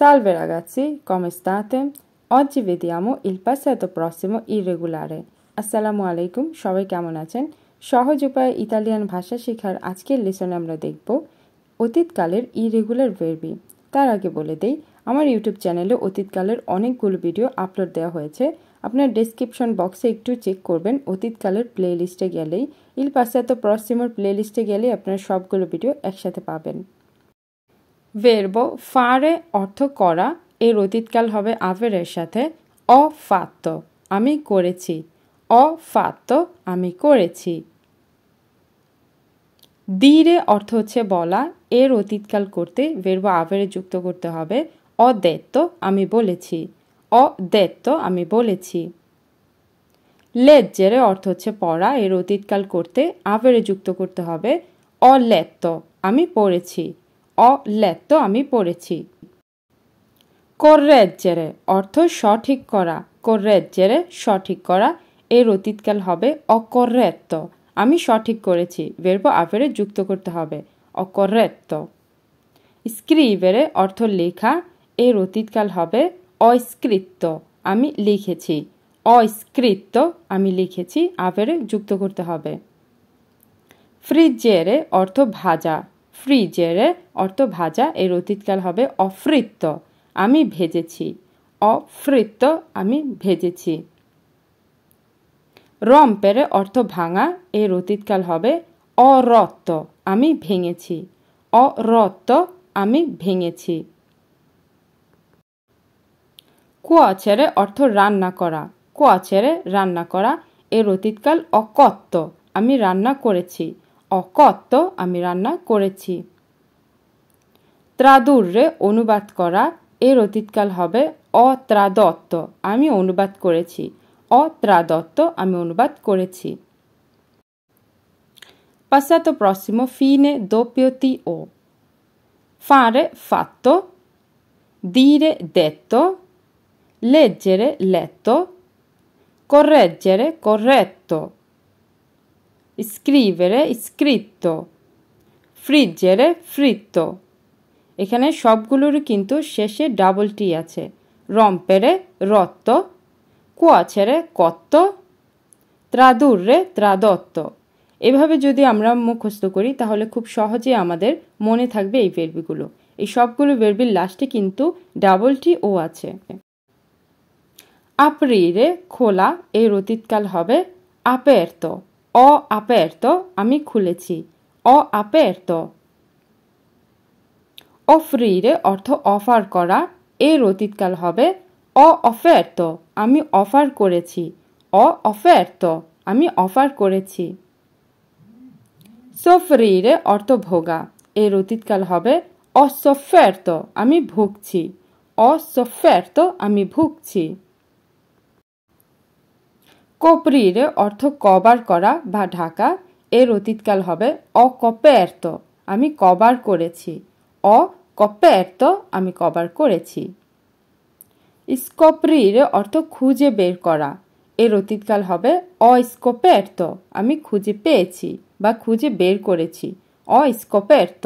Salve ragazzi, come state? Oggi vediamo il passato prossimo irregolare. আসসালামু আলাইকুম সবাই কেমন আছেন সহজ উপায়ে ইতালিয়ান ভাষা শেখার আজকের লেসনে আমরা দেখব অতীতকালের ইরেগুলার ভেরবি তার আগে বলে দেই আমার ইউটিউব চ্যানেলে অতীতকালের অনেকগুলো ভিডিও আপলোড দেওয়া হয়েছে আপনার ডেসক্রিপশন বক্সে একটু চেক করবেন অতীতকালের প্লে লিস্টে গেলেই ইল পাশ্চাত্য প্রসিমোর লিস্টে গেলেই আপনার সবগুলো ভিডিও একসাথে পাবেন ভেরব ফারে অর্থ করা এর অতীতকাল হবে আভেরের সাথে অফাত্য আমি করেছি অফাত্য আমি করেছি দিরে অর্থ হচ্ছে বলা এর অতীতকাল করতে ভেরব আভেরে যুক্ত করতে হবে অদেত্ত আমি বলেছি অদেত্ত আমি বলেছি লেজ্জেরে অর্থ হচ্ছে পড়া এর অতীতকাল করতে আভেরে যুক্ত করতে হবে অলেত্ত আমি পড়েছি অ letto আমি পড়েছি correggere অর্থ সঠিক করা correggere সঠিক করা এর অতীতকাল হবে অকরেত্ত আমি সঠিক করেছি বেরব আফেরে যুক্ত করতে হবে অকরেত্ত স্ক্রিবেরে অর্থ লেখা এর অতীতকাল হবে অস্কৃত্য আমি লিখেছি অস্কৃত্য আমি লিখেছি আফেরে যুক্ত করতে হবে ফ্রিজেরে অর্থ ভাজা ফ্রি জেরে অর্থ ভাজা এর অতীতকাল হবে অফৃত্য আমি ভেজেছি অফৃত্য আমি ভেজেছি রম্পেরে অর্থ ভাঙা এর অতীতকাল হবে অরত্ত আমি ভেঙেছি অরত্ত আমি ভেঙেছি ছেড়ে অর্থ রান্না করা ছেড়ে রান্না করা এর অতীতকাল অকত্ত আমি রান্না করেছি অকত্ব আমি রান্না করেছি ত্রাদুররে অনুবাদ করা এর অতীতকাল হবে অত্রাদত্ত আমি অনুবাদ করেছি অত্রাদত্ত আমি অনুবাদ করেছি পাশ্চাত প্রসিম ফিনে দোপিয়তি ও ফাঁড়ে ফাত্ত দিরে দেত্ত লেজ্জেরে লেত্ত করেজ্জেরে করেত্ত স্ক্রিভেরে scritto ফ্রিজেরে ফ্রিত্ত এখানে সবগুলোর কিন্তু শেষে ডাবল টি আছে রম্পেরে রত্ত কুয়াছেরে কত্ত ত্রাদুররে ত্রাদত্ত এভাবে যদি আমরা মুখস্থ করি তাহলে খুব সহজে আমাদের মনে থাকবে এই ভেরবিগুলো এই সবগুলো ভেরবির লাস্টে কিন্তু ডাবল টি ও আছে আপরিরে খোলা এর অতীতকাল হবে আপের তো আপের aperto আমি খুলেছি অ aperto অফ্রিরে অর্থ অফার করা এর অতীতকাল হবে অ তো আমি অফার করেছি অ তো আমি অফার করেছি রে অর্থ ভোগা এর অতীতকাল হবে তো আমি ভুগছি তো আমি ভুগছি কোপরিরে অর্থ কভার করা বা ঢাকা এর অতীতকাল হবে অকপের্ত আমি কভার করেছি অ অকপের্ত আমি কভার করেছি স্কোপরির অর্থ খুঁজে বের করা এর অতীতকাল হবে অস্কোপের্ত আমি খুঁজে পেয়েছি বা খুঁজে বের করেছি অস্কোপের্ত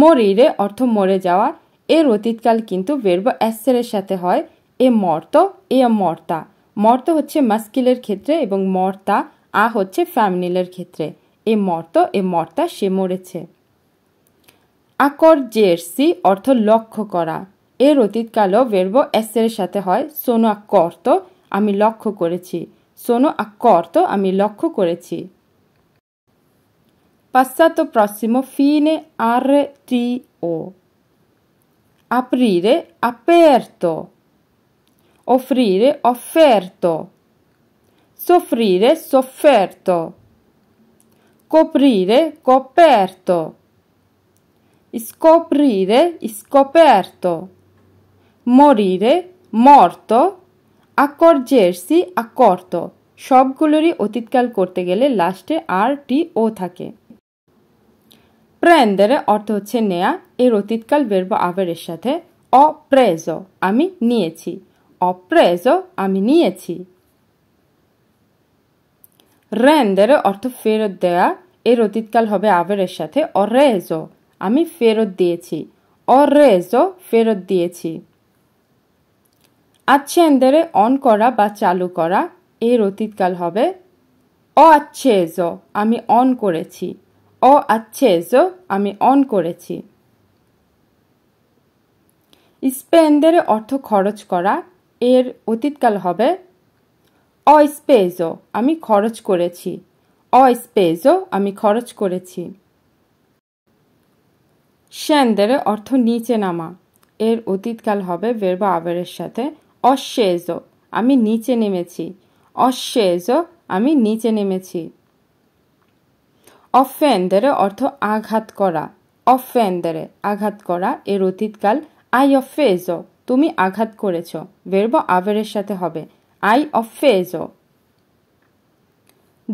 মরিরে অর্থ মরে যাওয়া এর অতীতকাল কিন্তু বেরব অ্যাসের সাথে হয় এ মর্ত এ মর্তা মর্ত হচ্ছে মাস্কিলের ক্ষেত্রে এবং মর্তা আ হচ্ছে ফ্যামিলের ক্ষেত্রে এ মর্ত এ মর্তা সে মরেছে আকর জেরসি অর্থ লক্ষ্য করা এর অতীতকালও ভেরব এসের সাথে হয় সোনো আকর্ত আমি লক্ষ্য করেছি সোনো আকর্ত আমি লক্ষ্য করেছি passato prossimo আর টি ও o আপের তো offrire offerto, soffrire sofferto, coprire coperto, scoprire scoperto, morire morto, accorgersi accorto সবগুলোরই অতীতকাল করতে গেলে লাস্টে আর টি ও থাকে প্রেন্দেরে অর্থ হচ্ছে নেয়া এর অতীতকাল বেরব আবের সাথে অপ্রেজ আমি নিয়েছি অপ্রেজ আমি নিয়েছি রেন্দের অর্থ ফেরত দেয়া এর অতীতকাল হবে আবেরের সাথে অরেজ আমি ফেরত দিয়েছি অরেজ ফেরত দিয়েছি আচ্ছেন্দেরে অন করা বা চালু করা এর অতীতকাল হবে অ আচ্ছেজ আমি অন করেছি অ আচ্ছেজ আমি অন করেছি স্পেন্ডের অর্থ খরচ করা এর অতীতকাল হবে অস্পেজো আমি খরচ করেছি অস্পেজো আমি খরচ করেছি শ্যান্দেরে অর্থ নিচে নামা এর অতীতকাল হবে ভেরবা আবেরের সাথে অশ্বেজো আমি নিচে নেমেছি অশ্বেজো আমি নিচে নেমেছি অফেন্দের অর্থ আঘাত করা অফেন্দের আঘাত করা এর অতীতকাল আই অফেজো তুমি আঘাত করেছ বেরব আভেরের সাথে হবে আই দেছি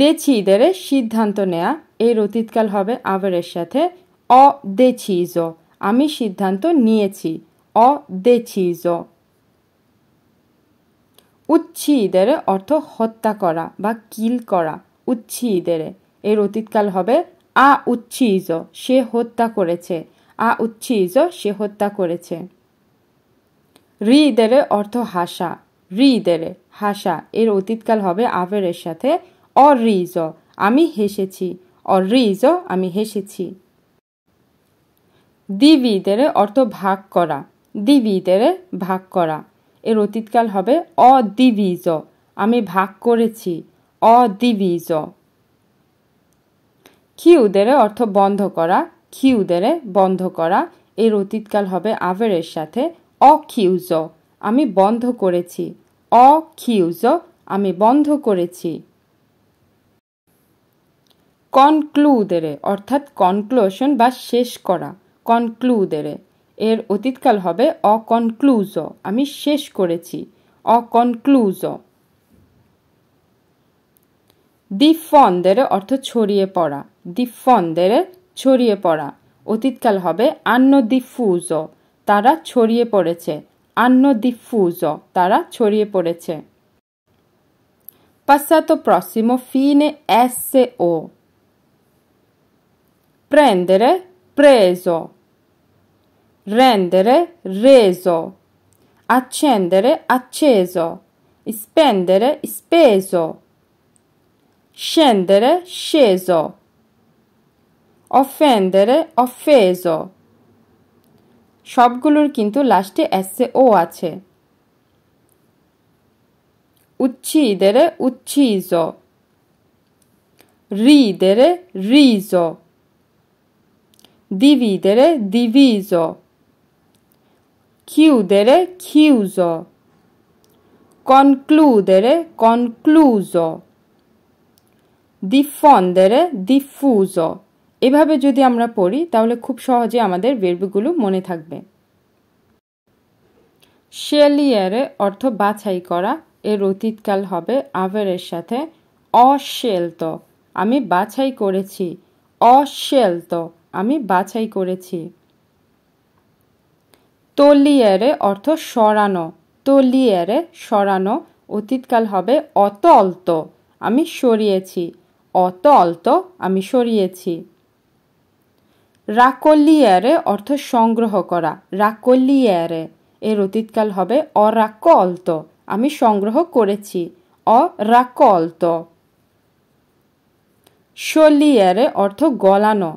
দেছিদের সিদ্ধান্ত নেয়া এর অতীতকাল হবে আভেরের সাথে অ দেছি জ আমি সিদ্ধান্ত নিয়েছি অ দেছি উচ্ছি উচ্ছিদের অর্থ হত্যা করা বা কিল করা উচ্ছি উচ্ছিদের এর অতীতকাল হবে আ উচ্ছি জ সে হত্যা করেছে আ উচ্ছি জ সে হত্যা করেছে রিদেরে অর্থ হাসা রিদেরে হাসা এর অতীতকাল হবে আভেরের সাথে অ রিজ আমি হেসেছি অ রিজ আমি হেসেছি দিবিদেরে অর্থ ভাগ করা দিবিদেরে ভাগ করা এর অতীতকাল হবে অ দিবিজ আমি ভাগ করেছি অ দিবিজ খিউদেরে অর্থ বন্ধ করা খিউদেরে বন্ধ করা এর অতীতকাল হবে আভেরের সাথে অকিউজো আমি বন্ধ করেছি অকিউজো আমি বন্ধ করেছি কনক্লুদেরে অর্থাৎ কনক্লুশন বা শেষ করা কনক্লুদেরে এর অতীতকাল হবে অকনক্লুজো আমি শেষ করেছি অকনক্লুজ দি অর্থ ছড়িয়ে পড়া দি ছড়িয়ে পড়া অতীতকাল হবে আন্ন দিফুজো তারা ছড়িয়ে পড়েছে আন্ন diffuso, তারা ছড়িয়ে পড়েছে Passato prossimo fine SO. Prendere, preso. Rendere, reso. Accendere, acceso. Spendere, speso. Scendere, sceso. Offendere, offeso. সবগুলোর কিন্তু লাস্টে এসে ও আছে উচ্ছি দেরে উচ্ছি জ রি দেরে রি জ দিবি দেরে দিবি জ কিউ দেরে কিউ জ দিফন দেরে দিফু জ এভাবে যদি আমরা পড়ি তাহলে খুব সহজে আমাদের ভেরবগুলো মনে থাকবে শেলিয়ারে অর্থ বাছাই করা এর অতীতকাল হবে আভেরের সাথে অশেলত আমি বাছাই করেছি অশেলত আমি বাছাই করেছি তলিয়ারে অর্থ সরানো তলিয়ারে সরানো অতীতকাল হবে অত অল্প আমি সরিয়েছি অত অল্প আমি সরিয়েছি রাকলিয়ারে অর্থ সংগ্রহ করা রাকলিয়ারে এর অতীতকাল হবে অরাকলতো আমি সংগ্রহ করেছি অরাকলতো শলিয়ারে অর্থ গলানো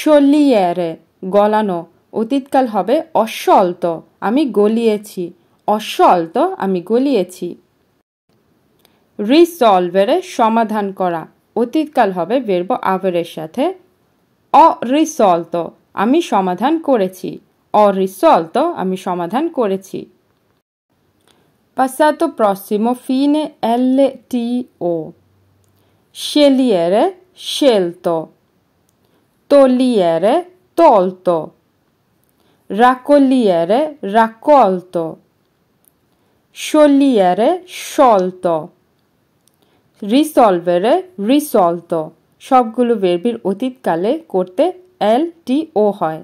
শলিয়ারে গলানো অতীতকাল হবে অসলত আমি গলিয়েছি অসলত আমি গলিয়েছি রিসলভেরে সমাধান করা অতীতকাল হবে বেরব আবেরের সাথে অ অরিসল্ট আমি সমাধান করেছি অ অরিসল্ট আমি সমাধান করেছি পাশাত প্রসিম ফিনে এল টি ও শেলিয়ারে শেলত তলিয়ারে তলত রাকলিয়ারে রাকলত শলিয়ারে সলত রিসলভেরে রিসলত সবগুলো ভেরবির অতীতকালে করতে এল টি ও হয়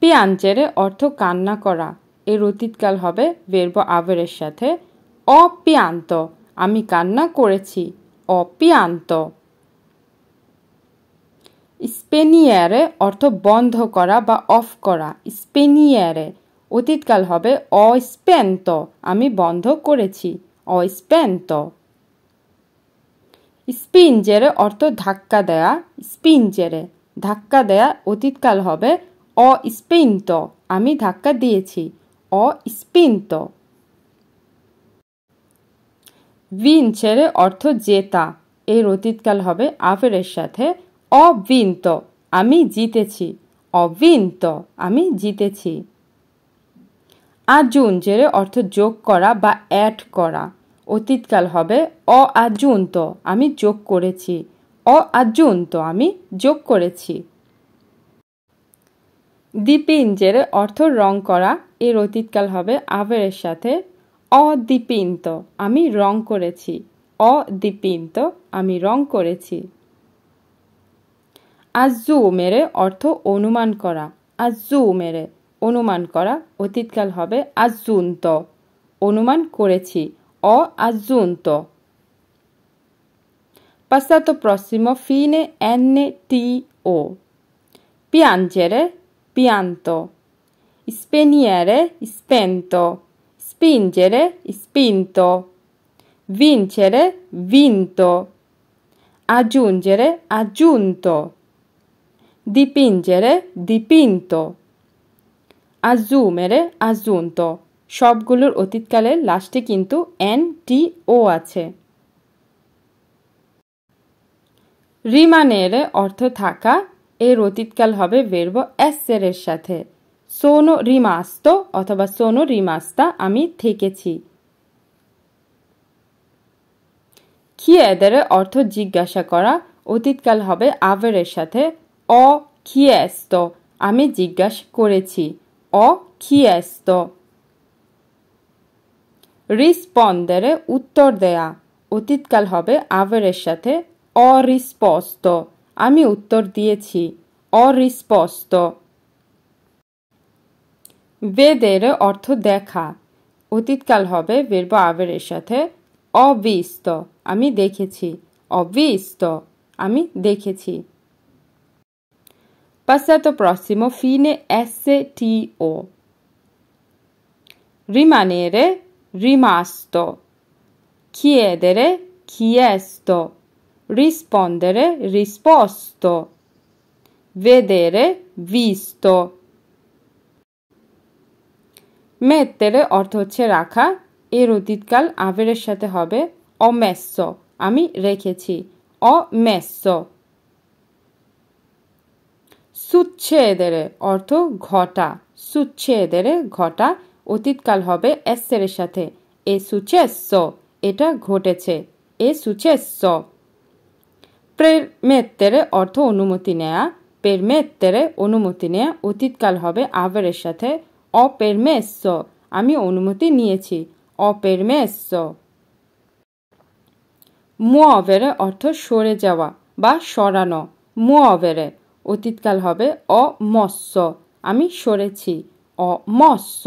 পিয়াঞ্চেরে অর্থ কান্না করা এর অতীতকাল হবে ভেরব আবেরের সাথে অপিয়ান্ত আমি কান্না করেছি অপিয়ান্ত স্পেনিয়ারে অর্থ বন্ধ করা বা অফ করা স্পেনিয়ারে অতীতকাল হবে অস্পেন্ত আমি বন্ধ করেছি অস্পেন্ত স্পিন জেরে অর্থ ধাক্কা দেয়া স্পিন জেরে ধাক্কা দেয়া অতীতকাল হবে তো আমি ধাক্কা দিয়েছি অস্পিন্ত ছেড়ে অর্থ জেতা এর অতীতকাল হবে আফেরের সাথে অবিন্ত আমি জিতেছি অবিন্ত আমি জিতেছি আজুন জেরে অর্থ যোগ করা বা অ্যাড করা অতীতকাল হবে অ আজুন্ত আমি যোগ করেছি অ আজুন্ত আমি যোগ করেছি দ্বীপিঞ্জের অর্থ রং করা এর অতীতকাল হবে আবেরের সাথে অদ্বীপিন্ত আমি রং করেছি অদ্বীপিন্ত আমি রং করেছি আজু মেরে অর্থ অনুমান করা আজু মেরে অনুমান করা অতীতকাল হবে আজুন্ত অনুমান করেছি ho aggiunto. Passato prossimo fine NTO. Piangere, pianto. Spegnere, spento. Spingere, spinto. Vincere, vinto. Aggiungere, aggiunto. Dipingere, dipinto. Assumere, assunto. সবগুলোর অতীতকালের লাস্টে কিন্তু এন টি ও আছে রিমানের অর্থ থাকা এর অতীতকাল হবে বেরব এসের এর সাথে সোনো রিমাস্ত অথবা সোনো রিমাস্তা আমি থেকেছি খিয়েদের অর্থ জিজ্ঞাসা করা অতীতকাল হবে আভেরের সাথে অ খিয়েস্ত আমি জিজ্ঞাসা করেছি অ খিয়েস্ত রিসপন্দেরে উত্তর দেয়া অতীতকাল হবে আভেরের সাথে অরিস্পষ্ট আমি উত্তর দিয়েছি অরিস্পষ্ট বেদের অর্থ দেখা অতীতকাল হবে বেরব আভেরের সাথে অবিস্ত আমি দেখেছি অবিস্ত আমি দেখেছি ফিনে এসে টি ও রিমানের rimasto. Chiedere, chiesto. Rispondere, risposto. Vedere, visto. মেত্তেরে অর্থ হচ্ছে রাখা এর অতীতকাল আবেরের সাথে হবে অমেস্য আমি রেখেছি অমেস্য সুচ্ছেদেরে অর্থ ঘটা সুচ্ছেদেরে ঘটা অতীতকাল হবে এসের সাথে এ সুচে স এটা ঘটেছে এ সুচে স অর্থ অনুমতি নেয়া পেরমেত্তেরে অনুমতি নেয়া অতীতকাল হবে আবেরের সাথে অপেরমেস আমি অনুমতি নিয়েছি অপেরমেস মুআভেরে অর্থ সরে যাওয়া বা সরানো মুআভেরে অতীতকাল হবে অমস্য আমি সরেছি অমস্য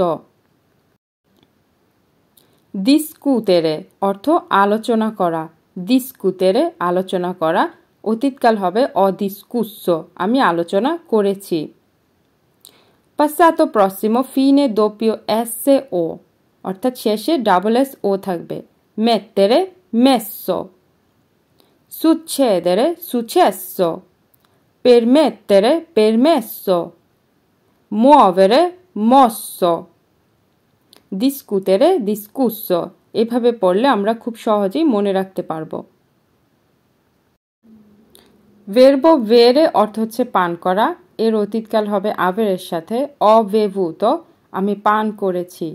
দিসকুতেরে অর্থ আলোচনা করা দিসকুতেরে আলোচনা করা অতীতকাল হবে অদিসকুস্য আমি আলোচনা করেছি পাশ্চাতো প্রসিমো ফিনে দোপিও এস এ ও অর্থাৎ শেষে ডাবল এস ও থাকবে মেত্তেরে মেস্য সুচ্ছেদেরে সুচেস্য permettere permesso muovere mosso ডিসকুতেরে ডিসকুস এভাবে পড়লে আমরা খুব সহজেই মনে রাখতে পারবো ভেরব ভেরে অর্থ হচ্ছে পান করা এর অতীতকাল হবে আবেরের সাথে অবেভূত আমি পান করেছি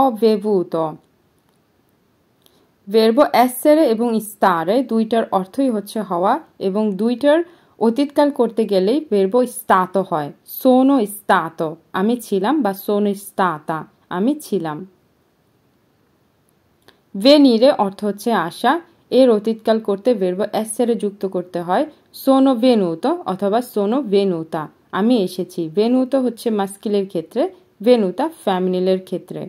অব্যভূত ভেরব অ্যাসেরে এবং স্তারে দুইটার অর্থই হচ্ছে হওয়া এবং দুইটার অতীতকাল করতে গেলেই ভেরব স্তাত হয় সোনো স্তাত আমি ছিলাম বা সোনো স্তাতা আমি ছিলাম ভেনিরে অর্থ হচ্ছে আশা এর অতীতকাল করতে ভেরব এসেরে যুক্ত করতে হয় সোনো ভেনুত অথবা সোনো ভেনুতা আমি এসেছি ভেনুত হচ্ছে মাস্কিলের ক্ষেত্রে ভেনুতা ফ্যামিলির ক্ষেত্রে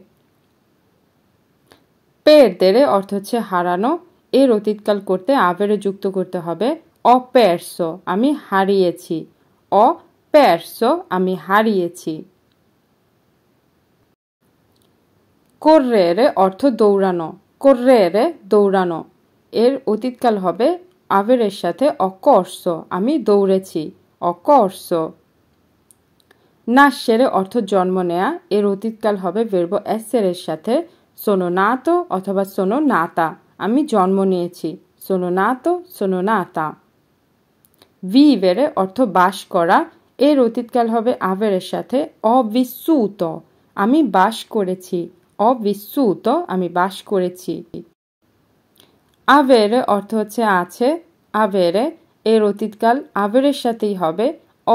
দেরে অর্থ হচ্ছে হারানো এর অতীতকাল করতে আবেরে যুক্ত করতে হবে অপেরসো আমি হারিয়েছি অপেরসো আমি হারিয়েছি কোর্রেরে অর্থ দৌড়ানো কোর্রেরে দৌড়ানো এর অতীতকাল হবে আবেরের সাথে অকর্ষ আমি দৌড়েছি অকর্ষ নাশেরে অর্থ জন্ম নেয়া এর অতীতকাল হবে বেরব এসের সাথে সোনো নাত অথবা নাতা আমি জন্ম নিয়েছি সোনো নাতা বি বেড়ে অর্থ বাস করা এর অতীতকাল হবে আভেরের সাথে অবিস্যুত আমি বাস করেছি অবিশ্রুত আমি বাস করেছি আবের অর্থ হচ্ছে আছে আবেরে এর অতীতকাল আবেরের সাথেই হবে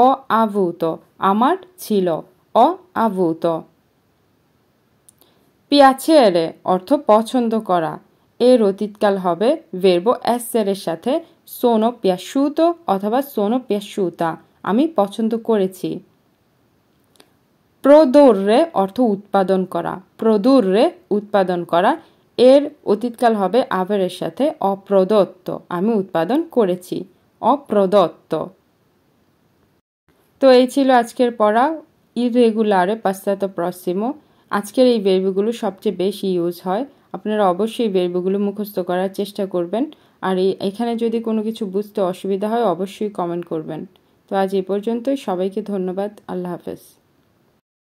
অ আভূত আমার ছিল অ আভূত পিয়াছেরে অর্থ পছন্দ করা এর অতীতকাল হবে ভেরবো এসের সাথে সোনো পিয়াসুত অথবা সোনো পিয়াসুতা আমি পছন্দ করেছি প্রদৌর্রে অর্থ উৎপাদন করা প্রদুর্রে উৎপাদন করা এর অতীতকাল হবে আবেরের সাথে অপ্রদত্ত আমি উৎপাদন করেছি অপ্রদত্ত তো এই ছিল আজকের পড়া ইরেগুলারে পাশ্চাত্য প্রসিম আজকের এই বেরবিগুলো সবচেয়ে বেশি ইউজ হয় আপনারা অবশ্যই বেরবিগুলো মুখস্থ করার চেষ্টা করবেন আর এই এখানে যদি কোনো কিছু বুঝতে অসুবিধা হয় অবশ্যই কমেন্ট করবেন তো আজ এ পর্যন্তই সবাইকে ধন্যবাদ আল্লাহ হাফেজ